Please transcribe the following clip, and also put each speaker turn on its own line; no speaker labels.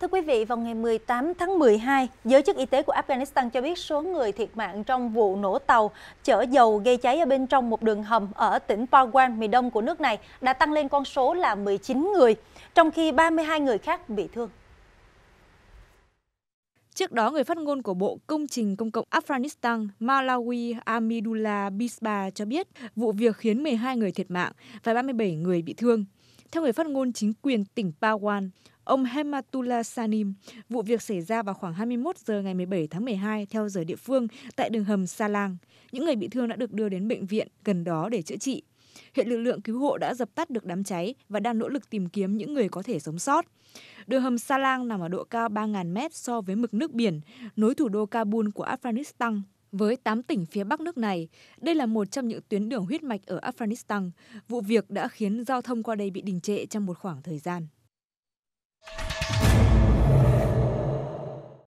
Thưa quý vị, vào ngày 18 tháng 12, giới chức y tế của Afghanistan cho biết số người thiệt mạng trong vụ nổ tàu chở dầu gây cháy ở bên trong một đường hầm ở tỉnh Parwan, miền đông của nước này đã tăng lên con số là 19 người, trong khi 32 người khác bị thương. Trước đó, người phát ngôn của Bộ Công trình Công cộng Afghanistan
Malawi Amidullah Bisba cho biết vụ việc khiến 12 người thiệt mạng và 37 người bị thương. Theo người phát ngôn chính quyền tỉnh Pawan, ông Hematullah Sanim. Vụ việc xảy ra vào khoảng 21 giờ ngày 17 tháng 12 theo giờ địa phương tại đường hầm Sa Lang. Những người bị thương đã được đưa đến bệnh viện gần đó để chữa trị. Hiện lực lượng cứu hộ đã dập tắt được đám cháy và đang nỗ lực tìm kiếm những người có thể sống sót. Đường hầm Sa Lang nằm ở độ cao 3.000 mét so với mực nước biển, nối thủ đô Kabul của Afghanistan với 8 tỉnh phía Bắc nước này. Đây là một trong những tuyến đường huyết mạch ở Afghanistan. Vụ việc đã khiến giao thông qua đây bị đình trệ trong một khoảng thời gian.